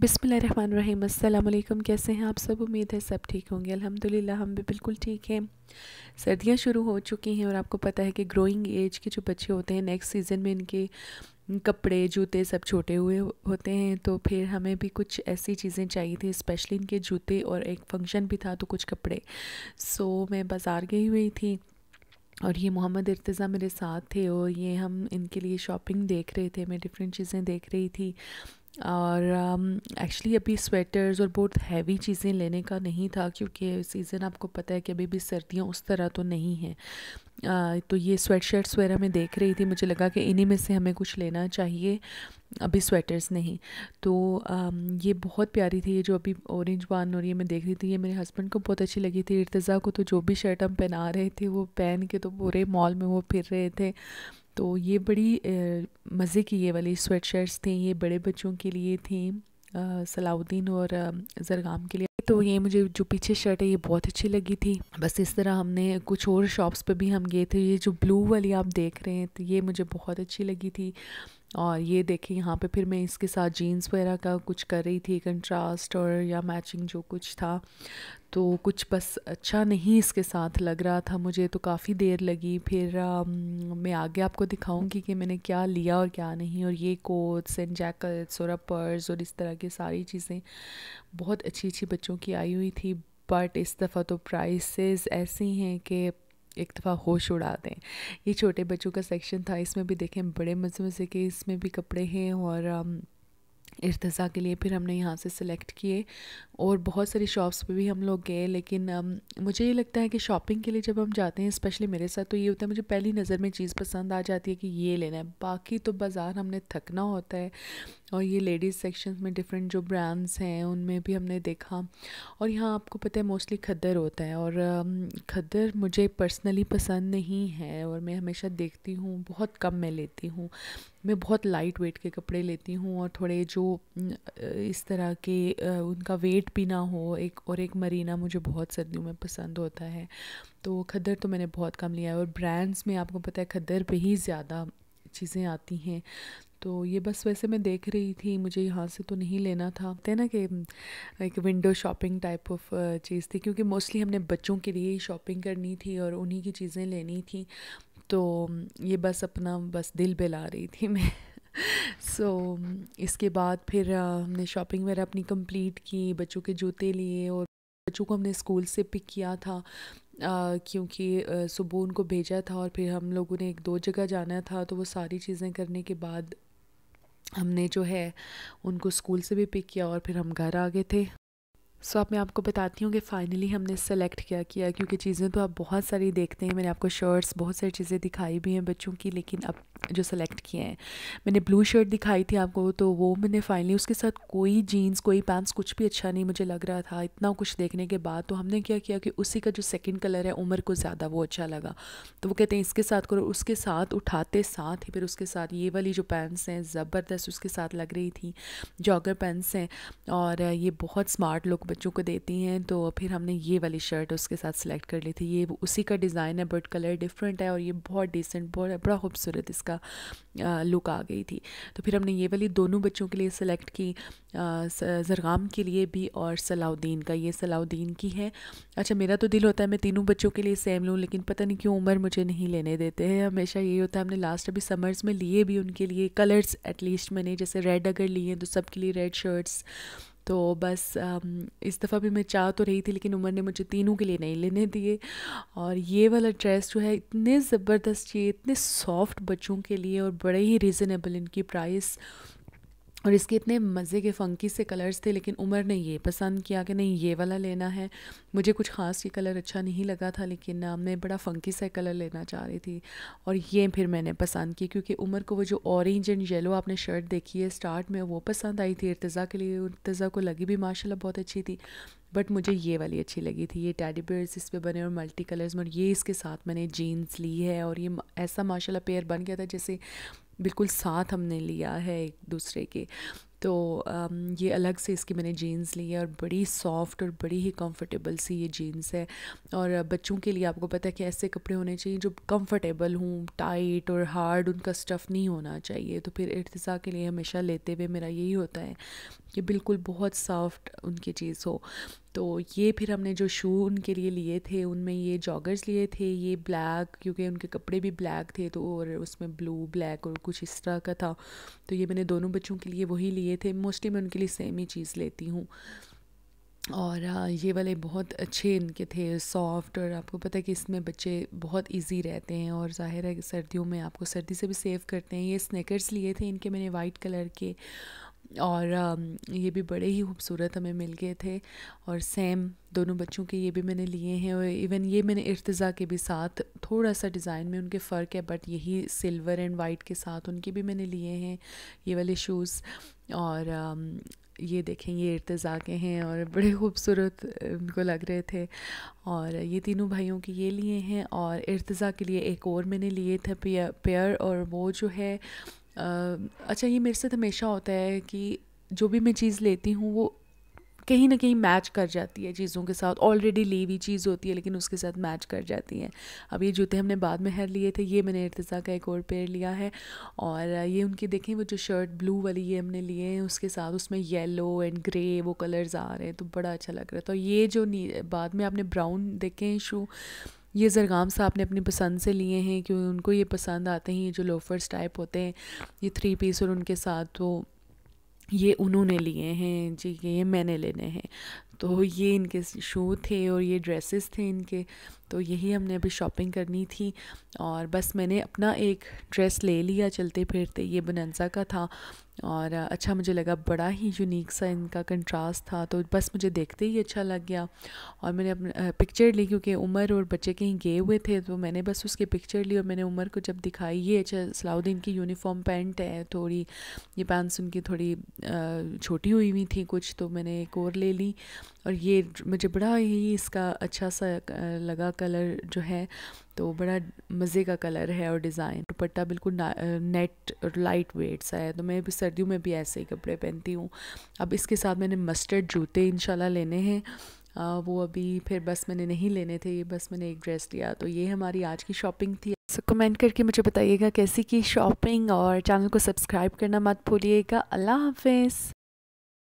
बिसमीम अल्लाम कैसे हैं आप सब उम्मीद है सब ठीक होंगे अल्हम्दुलिल्लाह हम भी बिल्कुल ठीक हैं सर्दियां शुरू हो चुकी हैं और आपको पता है कि ग्रोइंग एज के जो बच्चे होते हैं नेक्स्ट सीज़न में इनके कपड़े जूते सब छोटे हुए होते हैं तो फिर हमें भी कुछ ऐसी चीज़ें चाहिए थी स्पेशली इनके जूते और एक फंक्शन भी था तो कुछ कपड़े सो मैं बाज़ार गई हुई थी और ये मोहम्मद इर्तज़ा मेरे साथ थे और ये हम इनके लिए शॉपिंग देख रहे थे मैं डिफरेंट चीज़ें देख रही थी और एक्चुअली um, अभी स्वेटर्स और बहुत हैवी चीज़ें लेने का नहीं था क्योंकि सीज़न आपको पता है कि अभी भी सर्दियाँ उस तरह तो नहीं हैं तो ये स्वेट शर्ट्स वगैरह मैं देख रही थी मुझे लगा कि इन्हीं में से हमें कुछ लेना चाहिए अभी स्वेटर्स नहीं तो आ, ये बहुत प्यारी थी ये जो अभी ऑरेंज वान और ये मैं देख रही थी ये मेरे हस्बैंड को बहुत अच्छी लगी थी इर्तज़ा को तो जो भी शर्ट हम पहना रहे थे वो पहन के तो पूरे मॉल में वो फिर रहे थे तो ये बड़ी मज़े की ये वाली स्वेट शर्ट्स थी ये बड़े बच्चों के लिए थी सलाउद्दीन और ज़रगाम के लिए तो ये मुझे जो पीछे शर्ट है ये बहुत अच्छी लगी थी बस इस तरह हमने कुछ और शॉप्स पर भी हम गए थे ये जो ब्लू वाली आप देख रहे हैं तो ये मुझे बहुत अच्छी लगी थी और ये देखें यहाँ पे फिर मैं इसके साथ जीन्स वगैरह का कुछ कर रही थी कंट्रास्ट और या मैचिंग जो कुछ था तो कुछ बस अच्छा नहीं इसके साथ लग रहा था मुझे तो काफ़ी देर लगी फिर आ, मैं आगे आपको दिखाऊंगी कि मैंने क्या लिया और क्या नहीं और ये कोट्स एंड जैकेट्स और अपर्स और इस तरह की सारी चीज़ें बहुत अच्छी अच्छी बच्चों की आई हुई थी बट इस दफ़ा तो प्राइसेस ऐसी हैं कि एक दफ़ा होश उड़ा दें ये छोटे बच्चों का सेक्शन था इसमें भी देखें बड़े मज़े मज़े के इसमें भी कपड़े हैं और इर्तज़ा के लिए फिर हमने यहाँ से सिलेक्ट किए और बहुत सारी शॉप्स पे भी हम लोग गए लेकिन अम, मुझे ये लगता है कि शॉपिंग के लिए जब हम जाते हैं स्पेशली मेरे साथ तो ये होता है मुझे पहली नज़र में चीज़ पसंद आ जाती है कि ये लेना है बाकी तो बाज़ार हमने थकना होता है और ये लेडीज़ सेक्शन में डिफरेंट जो ब्रांड्स हैं उनमें भी हमने देखा और यहाँ आपको पता है मोस्टली खद्दर होता है और खदर खद्दर मुझे पर्सनली पसंद नहीं है और मैं हमेशा देखती हूँ बहुत कम मैं लेती हूँ मैं बहुत लाइट वेट के कपड़े लेती हूँ और थोड़े जो इस तरह के उनका वेट भी ना हो एक और एक मरीना मुझे बहुत सर्दियों में पसंद होता है तो खदर तो मैंने बहुत कम लिया है और ब्रांड्स में आपको पता है खदर पे ही ज़्यादा चीज़ें आती हैं तो ये बस वैसे मैं देख रही थी मुझे यहाँ से तो नहीं लेना था कहते ना कि एक विंडो शॉपिंग टाइप ऑफ चीज़ थी क्योंकि मोस्टली हमने बच्चों के लिए ही शॉपिंग करनी थी और उन्हीं की चीज़ें लेनी थी तो ये बस अपना बस दिल बेला रही थी मैं सो so, इसके बाद फिर हमने शॉपिंग वगैरह अपनी कंप्लीट की बच्चों के जूते लिए और बच्चों को हमने स्कूल से पिक किया था क्योंकि सुबह उनको भेजा था और फिर हम लोगों ने एक दो जगह जाना था तो वो सारी चीज़ें करने के बाद हमने जो है उनको स्कूल से भी पिक किया और फिर हम घर आ गए थे सो so, अब मैं आपको बताती हूँ कि फ़ाइनली हमने सेलेक्ट क्या किया क्योंकि चीज़ें तो आप बहुत सारी देखते हैं मैंने आपको शर्ट्स बहुत सारी चीज़ें दिखाई भी हैं बच्चों की लेकिन अब जो सेलेक्ट किए हैं मैंने ब्लू शर्ट दिखाई थी आपको तो वो मैंने फाइनली उसके साथ कोई जीन्स कोई पैंट्स कुछ भी अच्छा नहीं मुझे लग रहा था इतना कुछ देखने के बाद तो हमने क्या किया कि उसी का जो सेकेंड कलर है उम्र को ज़्यादा वो अच्छा लगा तो वो कहते हैं इसके साथ करो उसके साथ उठाते साथ ही फिर उसके साथ ये वाली जो पैंट्स हैं ज़बरदस्त उसके साथ लग रही थी जॉगर पैंट्स हैं और ये बहुत स्मार्ट लुक बच्चों को देती हैं तो फिर हमने ये वाली शर्ट उसके साथ सेलेक्ट कर ली थी ये उसी का डिज़ाइन है बट कलर डिफरेंट है और ये बहुत डिसेंट बहुत बड़ा खूबसूरत इसका लुक आ गई थी तो फिर हमने ये वाली दोनों बच्चों के लिए सेलेक्ट की ज़रगाम के लिए भी और सलाउद्दीन का ये सलाउद्दीन की है अच्छा मेरा तो दिल होता है मैं तीनों बच्चों के लिए सेम लूँ लेकिन पता नहीं क्यों उम्र मुझे नहीं लेने देते हैं हमेशा यही होता है हमने लास्ट अभी समर्स में लिए भी उनके लिए कलर्स एटलीस्ट मैंने जैसे रेड अगर लिए तो सबके लिए रेड शर्ट्स तो बस इस दफ़ा भी मैं चाह तो रही थी लेकिन उमर ने मुझे तीनों के लिए नहीं लेने दिए और ये वाला ड्रेस जो है इतने ज़बरदस्त ये इतने सॉफ्ट बच्चों के लिए और बड़े ही रीज़नेबल इनकी प्राइस और इसके इतने मज़े के फ़ंकी से कलर्स थे लेकिन उमर ने ये पसंद किया कि नहीं ये वाला लेना है मुझे कुछ ख़ास ये कलर अच्छा नहीं लगा था लेकिन मैं बड़ा फ़ंकी सा कलर लेना चाह रही थी और ये फिर मैंने पसंद की क्योंकि उमर को वो जो ऑरेंज एंड येलो आपने शर्ट देखी है स्टार्ट में वो पसंद आई थी इर्तज़ा के लिए इर्तज़ा को लगी भी माशाल्लाह बहुत अच्छी थी बट मुझे ये वाली अच्छी लगी थी ये टैडी बेयर्स इस पर बने और मल्टी कलर्स में और ये इसके साथ मैंने जीन्स ली है और ये ऐसा माशाल्लाह पेयर बन गया था जैसे बिल्कुल साथ हमने लिया है एक दूसरे के तो ये अलग से इसकी मैंने जीन्स ली है और बड़ी सॉफ्ट और बड़ी ही कंफर्टेबल सी ये जीन्स है और बच्चों के लिए आपको पता है कि ऐसे कपड़े होने चाहिए जो कंफर्टेबल हों टाइट और हार्ड उनका स्टफ़ नहीं होना चाहिए तो फिर इर्तज़ा के लिए हमेशा लेते हुए मेरा यही होता है कि बिल्कुल बहुत सॉफ्ट उनकी चीज़ हो तो ये फिर हमने जो शू उनके लिए लिए थे उनमें ये जॉगर्स लिए थे ये ब्लैक क्योंकि उनके कपड़े भी ब्लैक थे तो और उसमें ब्लू ब्लैक और कुछ इस तरह का था तो ये मैंने दोनों बच्चों के लिए वही लिए थे मोस्टली मैं उनके लिए सेम ही चीज़ लेती हूँ और ये वाले बहुत अच्छे इनके थे सॉफ्ट और आपको पता है कि इसमें बच्चे बहुत इजी रहते हैं और ज़ाहिर है सर्दियों में आपको सर्दी से भी सेव करते हैं ये स्नैकर्स लिए थे इनके मैंने वाइट कलर के और ये भी बड़े ही खूबसूरत हमें मिल गए थे और सेम दोनों बच्चों के ये भी मैंने लिए हैं और इवन ये मैंने इर्तज़ा के भी साथ थोड़ा सा डिज़ाइन में उनके फ़र्क है बट यही सिल्वर एंड वाइट के साथ उनके भी मैंने लिए हैं ये वाले शूज़ और ये देखें ये इर्तज़ा के हैं और बड़े खूबसूरत उनको लग रहे थे और ये तीनों भाइयों के ये लिए हैं और इर्तज़ा के लिए एक और मैंने लिए थे पेयर और वो जो है अच्छा ये मेरे साथ हमेशा होता है कि जो भी मैं चीज़ लेती हूँ वो कहीं ना कहीं मैच कर जाती है चीज़ों के साथ ऑलरेडी ली हुई चीज़ होती है लेकिन उसके साथ मैच कर जाती है अब ये जूते हमने बाद में हर लिए थे ये मैंने इर्तज़ा का एक और पेयर लिया है और ये उनकी देखें वो जो शर्ट ब्लू वाली ये हमने लिए हैं उसके साथ उसमें येलो एंड ग्रे वो कलर्स आ रहे हैं तो बड़ा अच्छा लग रहा है तो ये जो बाद में आपने ब्राउन देखे हैं शू ये ज़रगाम साहब ने अपनी पसंद से लिए हैं क्योंकि उनको ये पसंद आते हैं ये जो लोफर्स टाइप होते हैं ये थ्री पीस और उनके साथ वो ये उन्होंने लिए हैं जी ये मैंने लेने हैं तो ये इनके शू थे और ये ड्रेसेस थे इनके तो यही हमने अभी शॉपिंग करनी थी और बस मैंने अपना एक ड्रेस ले लिया चलते फिरते ये बनंसा का था और अच्छा मुझे लगा बड़ा ही यूनिक सा इनका कंट्रास्ट था तो बस मुझे देखते ही अच्छा लग गया और मैंने अपने पिक्चर ली क्योंकि उमर और बच्चे कहीं गए हुए थे तो मैंने बस उसकी पिक्चर ली और मैंने उमर को जब दिखाई ये अच्छा सलाउद्दीन की यूनिफॉर्म पैंट है थोड़ी ये पैंट्स उनकी थोड़ी छोटी हुई हुई थी कुछ तो मैंने एक और ले ली और ये मुझे बड़ा ही इसका अच्छा सा लगा कलर जो है तो बड़ा मज़े का कलर है और डिज़ाइन दुपट्टा बिल्कुल नेट और लाइट वेट सा है तो मैं भी सर्दियों में भी ऐसे ही कपड़े पहनती हूँ अब इसके साथ मैंने मस्टर्ड जूते इन लेने हैं आ, वो अभी फिर बस मैंने नहीं लेने थे ये बस मैंने एक ड्रेस लिया तो ये हमारी आज की शॉपिंग थी सो कमेंट करके मुझे बताइएगा कैसी की शॉपिंग और चैनल को सब्सक्राइब करना मत भूलिएगा अल्लाह हाफिज़